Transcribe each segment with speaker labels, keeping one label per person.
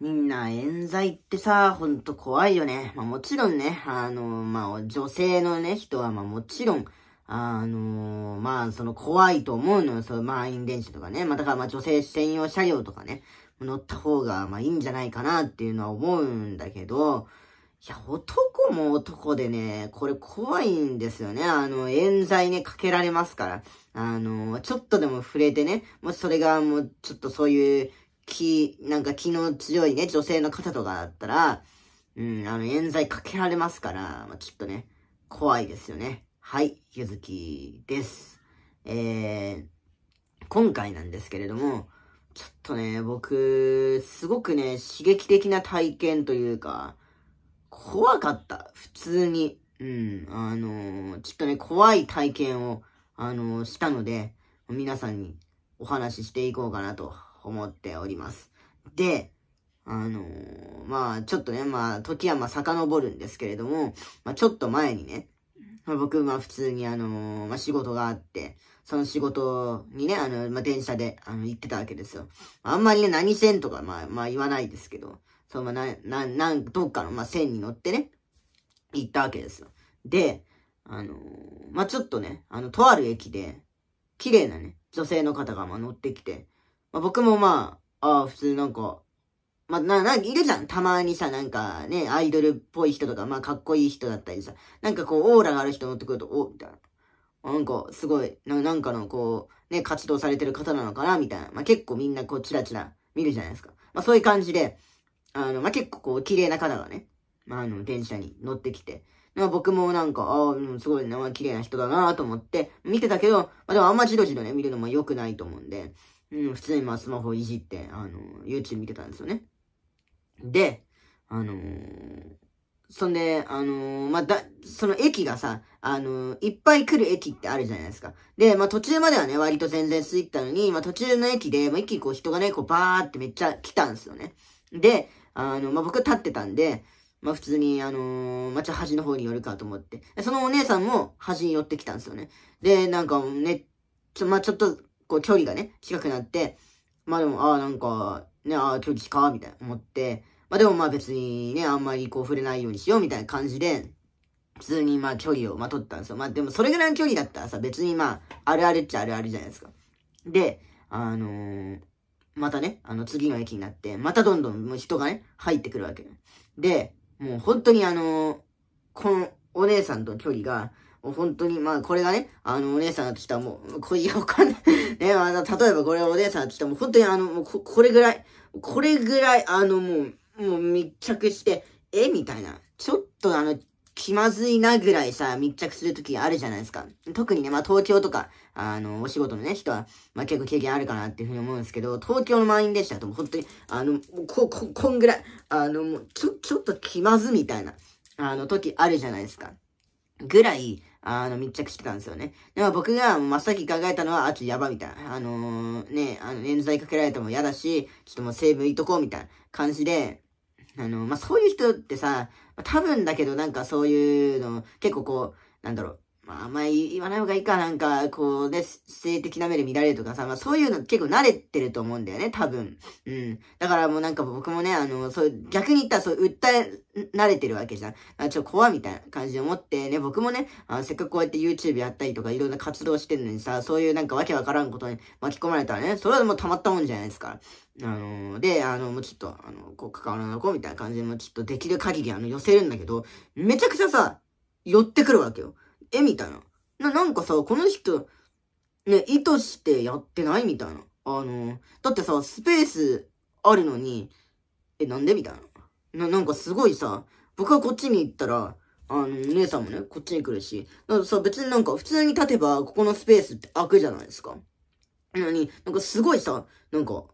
Speaker 1: みんな冤罪ってさ、ほんと怖いよね。まあもちろんね、あの、まあ女性のね、人はまあもちろん、あのまあ、その怖いと思うのよ。そう、満員電車とかね。まあ、だからまあ女性専用車両とかね。乗った方がまあいいんじゃないかなっていうのは思うんだけど、いや、男も男でね、これ怖いんですよね。あの、冤罪ね、かけられますから。あの、ちょっとでも触れてね、もしそれがもう、ちょっとそういう気、なんか気の強いね、女性の方とかだったら、うん、あの、冤罪かけられますから、まあ、ちょっとね、怖いですよね。はい、ゆずきです。えー、今回なんですけれども、ちょっとね、僕、すごくね、刺激的な体験というか、怖かった。普通に。うん、あのー、ちょっとね、怖い体験を、あのー、したので、皆さんにお話ししていこうかなと思っております。で、あのー、まあちょっとね、まあ時はまあ遡るんですけれども、まあちょっと前にね、まあ、僕、まあ普通にあのー、まあ仕事があって、その仕事にね、あの、まあ電車で、あの、行ってたわけですよ。あんまりね、何線とか、まあ、まあ言わないですけど、そう、まあな、な、なん、どっかの、まあ線に乗ってね、行ったわけですよ。で、あのー、まあちょっとね、あの、とある駅で、綺麗なね、女性の方がま乗ってきて、まあ、僕もまあ、ああ、普通なんか、まあ、な、な、いるじゃん。たまにさ、なんかね、アイドルっぽい人とか、まあ、かっこいい人だったりさ、なんかこう、オーラがある人乗ってくると、おみたいな。なんか、すごい、ななんかのこう、ね、活動されてる方なのかな、みたいな。まあ、結構みんなこう、チラチラ見るじゃないですか。まあ、そういう感じで、あの、まあ、結構こう、綺麗な方がね、まあ、あの、電車に乗ってきて、まあ、僕もなんか、ああ、すごいな、ま綺麗な人だなと思って見てたけど、まあ、でもあんまじろじろね、見るのも良くないと思うんで、うん、普通にまあスマホいじって、あの、YouTube 見てたんですよね。で、あのー、そんで、あのー、まあ、だ、その駅がさ、あのー、いっぱい来る駅ってあるじゃないですか。で、まあ、途中まではね、割と全然空いたのに、まあ、途中の駅で、まあ、一気にこう人がね、こうバーってめっちゃ来たんですよね。で、あの、まあ、僕立ってたんで、まあ普通に、あのー、ょ、端の方に寄るかと思って。そのお姉さんも端に寄ってきたんですよね。で、なんかね、ちょ、まあちょっと、こう距離がね、近くなって、まあでも、ああ、なんか、ね、ああ、距離近、みたいな思って、まあでもまあ別にね、あんまりこう触れないようにしようみたいな感じで、普通にまあ距離をまあ取ったんですよ。まあでもそれぐらいの距離だったらさ、別にまあ、あるあるっちゃあるあるじゃないですか。で、あのー、またね、あの次の駅になって、またどんどん人がね、入ってくるわけ。で、もう本当にあの、このお姉さんと距離が、もう本当に、まあこれがね、あのお姉さんが来たもう、こいやわかんない ね、まあ、例えばこれお姉さんが来たもう本当にあの、もうここれぐらい、これぐらい、あのもう、もう密着して、えみたいな。ちょっとあの、気まずいなぐらいさ、密着するときあるじゃないですか。特にね、まあ東京とか、あの、お仕事のね、人は、まあ結構経験あるかなっていうふうに思うんですけど、東京の満員電車たと本当に、あの、こ、こ、こんぐらい、あの、もう、ちょ、ちょっと気まずみたいな、あの、時あるじゃないですか。ぐらい、あの、密着してたんですよね。でも僕が真っ先考えたのは、あ、ちっやばみたいな。あのー、ね、あの、冤罪かけられても嫌だし、ちょっともうセーブいとこうみたいな感じで、あの、まあ、そういう人ってさ、多分だけどなんかそういうの、結構こう、なんだろう、まあ、あんまり言わない方がいいか、なんか、こうね、性的な目で見られるとかさ、まあそういうの結構慣れてると思うんだよね、多分。うん。だからもうなんか僕もね、あの、そう、逆に言ったらそう、訴え、慣れてるわけじゃん。あ、ちょっと怖みたいな感じで思ってね、僕もね、あせっかくこうやって YouTube やったりとかいろんな活動してるのにさ、そういうなんかわけわからんことに巻き込まれたらね、それはもうたまったもんじゃないですか。あのー、で、あの、もうちょっと、あの、こう、関わらなこうみたいな感じで、もうちょっとできる限り、あの、寄せるんだけど、めちゃくちゃさ、寄ってくるわけよ。えみたいな。な、なんかさ、この人、ね、意図してやってないみたいな。あの、だってさ、スペースあるのに、え、なんでみたいな。な、なんかすごいさ、僕はこっちに行ったら、あの、姉さんもね、こっちに来るし、だからさ、別になんか普通に立てば、ここのスペースって開くじゃないですか。なのに、なんかすごいさ、なんか、こ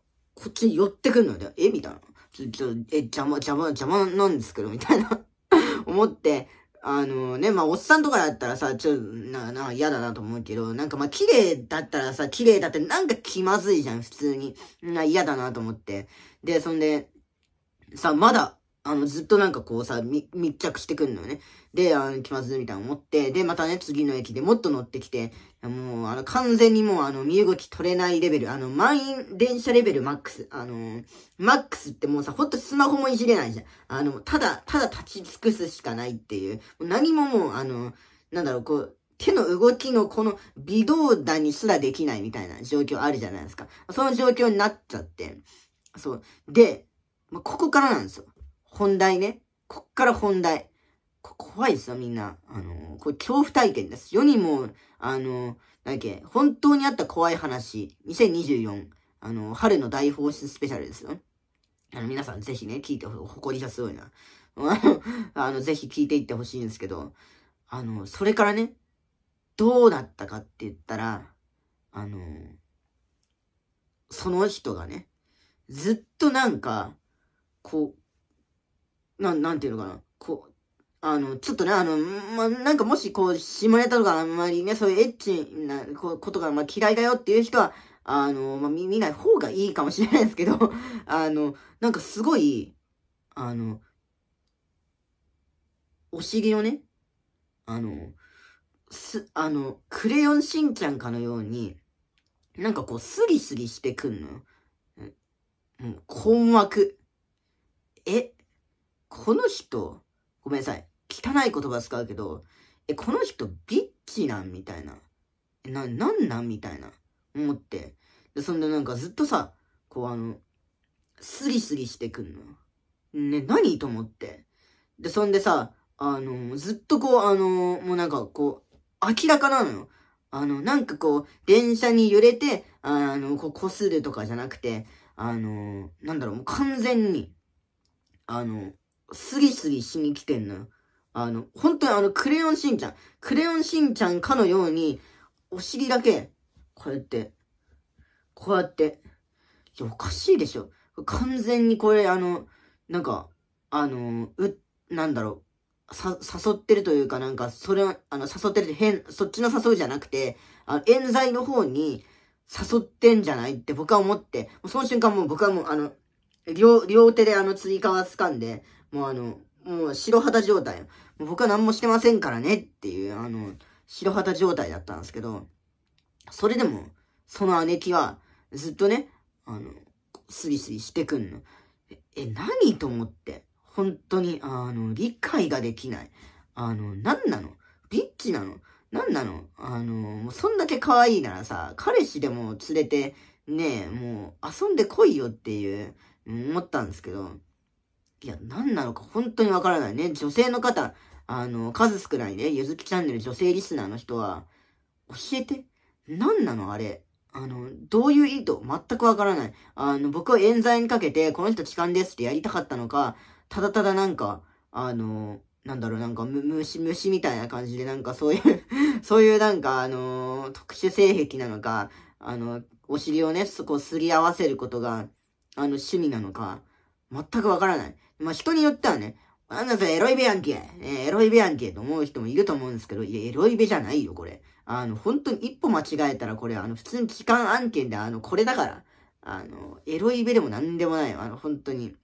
Speaker 1: っちに寄ってくるのよ。えみたいな。ちょ、ちょ、え、邪魔、邪魔、邪魔なんですけど、みたいな思って、あのね、まあ、おっさんとかだったらさ、ちょっと、な、な、嫌だなと思うけど、なんかま綺麗だったらさ、綺麗だってなんか気まずいじゃん、普通に。な、嫌だなと思って。で、そんで、さ、まだ、あの、ずっとなんかこうさ、密着してくんのよね。で、あの、気まずいみたいな思って、で、またね、次の駅でもっと乗ってきて、もう、あの、完全にもう、あの、身動き取れないレベル、あの、満員電車レベルマックス、あのマックスってもうさ、ほんとスマホもいじれないじゃん。あの、ただ、ただ立ち尽くすしかないっていう、もう何ももう、あの、なんだろう、こう、手の動きのこの微動だにすらできないみたいな状況あるじゃないですか。その状況になっちゃって。そう。で、まあ、ここからなんですよ。本題ね。こっから本題。怖いですよ、みんな。あのこれ恐怖体験です。世にも、あのなんだっけ、本当にあった怖い話、2024、あの春の大放出スペシャルですよ。あの、皆さんぜひね、聞いてほ、誇りがすごいな。あの、ぜひ聞いていってほしいんですけど、あの、それからね、どうなったかって言ったら、あの、その人がね、ずっとなんか、こう、なん、なんていうのかな。こう、あの、ちょっとね、あの、まなんかもしこう、下ネタとかあんまりね、そういうエッチなことがまあ嫌いだよっていう人は、あの、まあ、見ない方がいいかもしれないですけど、あの、なんかすごい、あの、お尻をね、あの、す、あの、クレヨンしんちゃんかのように、なんかこう、スリスリしてくんのよ。うん、困惑。え、この人、ごめんなさい。汚い言葉使うけど、え、この人ビッチなんみたいな。え、な、なんなんみたいな。思って。で、そんでなんかずっとさ、こうあの、スリスリしてくんの。ね、何と思って。で、そんでさ、あの、ずっとこう、あの、もうなんかこう、明らかなのよ。あの、なんかこう、電車に揺れて、あの、こう、するとかじゃなくて、あの、なんだろう、もう完全に、あの、スリスリしに来てんのよ。あの、本当にあの、クレヨンしんちゃん。クレヨンしんちゃんかのように、お尻だけ、こうやって、こうやって。いや、おかしいでしょ。完全にこれ、あの、なんか、あの、う、なんだろう。さ、誘ってるというかなんか、それは、あの、誘ってるって変、そっちの誘うじゃなくて、あの、冤罪の方に誘ってんじゃないって僕は思って、その瞬間もう僕はもう、あの、両、両手であの、追加は掴んで、もうあの、もう白肌状態。僕は何もしてませんからねっていう、あの、白肌状態だったんですけど、それでも、その姉貴は、ずっとね、あの、スリスリしてくんの。え、何と思って。本当に、あの、理解ができない。あの、何なのビッチなの何なのあの、もうそんだけ可愛いならさ、彼氏でも連れて、ねえ、もう遊んでこいよっていう、思ったんですけど、いや、何なのか本当にわからないね。女性の方、あの、数少ないね、ゆずきチャンネル女性リスナーの人は、教えて。何なのあれ。あの、どういう意図全くわからない。あの、僕は冤罪にかけて、この人痴漢ですってやりたかったのか、ただただなんか、あの、なんだろう、なんか、む、虫、虫みたいな感じで、なんかそういう そういうなんか、あの特殊性癖なのか、あの、お尻をね、そこすり合わせることが、あの、趣味なのか、全くわからない。まあ、人によってはね、あんなさ、エロいべやんけ、えー、エロいべやんけと思う人もいると思うんですけど、いや、エロいべじゃないよ、これ。あの、本当に一歩間違えたら、これ、あの、普通に期間案件で、あの、これだから、あの、エロいべでも何でもないよ、あの、本当に。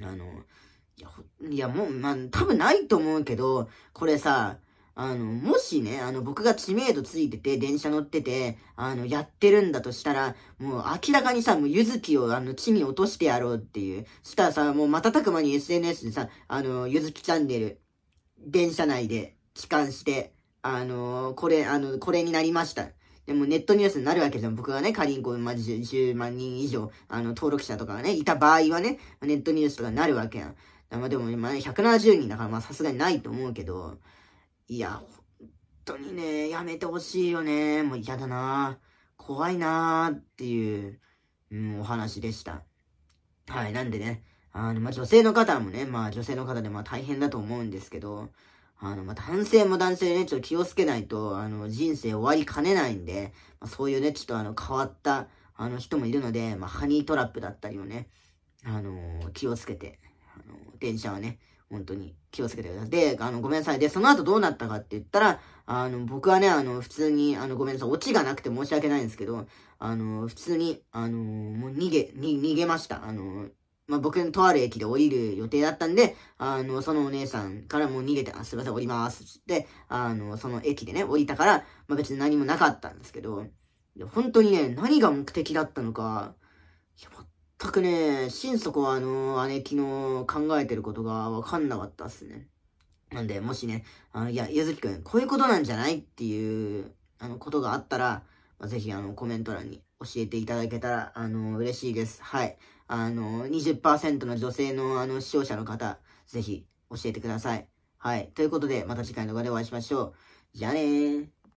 Speaker 1: あの、いや、ほいやもう、まあ、多分ないと思うけど、これさ、あの、もしね、あの、僕が知名度ついてて、電車乗ってて、あの、やってるんだとしたら、もう明らかにさ、もうゆずきを、あの、地に落としてやろうっていう。したらさ、もう瞬く間に SNS でさ、あの、ゆずきチャンネル、電車内で、帰還して、あの、これ、あの、これになりました。でもネットニュースになるわけじゃん。僕がね、仮にこう、ま 10, 万人以上、あの、登録者とかがね、いた場合はね、ネットニュースとかになるわけやん。まあでも、まね、170人だから、まさすがにないと思うけど、いや、本当にね、やめてほしいよね。もう嫌だな。怖いなっていう、うん、お話でした。はい、なんでね、あの、まあ、女性の方もね、まあ、女性の方で、まあ、大変だと思うんですけど、あの、まあ、男性も男性ね、ちょっと気をつけないと、あの、人生終わりかねないんで、まあ、そういうね、ちょっとあの、変わった、あの、人もいるので、まあ、ハニートラップだったりをね、あのー、気をつけて、あのー、電車はね、本当に気をつけてください。で、あの、ごめんなさい。で、その後どうなったかって言ったら、あの、僕はね、あの、普通に、あの、ごめんなさい。オチがなくて申し訳ないんですけど、あの、普通に、あの、もう逃げ、逃げました。あの、まあ、僕のとある駅で降りる予定だったんで、あの、そのお姉さんからもう逃げて、あ、すいません、降りますっって、あの、その駅でね、降りたから、まあ、別に何もなかったんですけど、本当にね、何が目的だったのか、いや、全くね、心底はあの、姉貴の考えてることがわかんなかったっすね。なんで、もしね、あの、いや、ゆずきくん、こういうことなんじゃないっていう、あの、ことがあったら、まあ、ぜひ、あの、コメント欄に教えていただけたら、あの、嬉しいです。はい。あの、20%の女性の、あの、視聴者の方、ぜひ、教えてください。はい。ということで、また次回の動画でお会いしましょう。じゃあねー。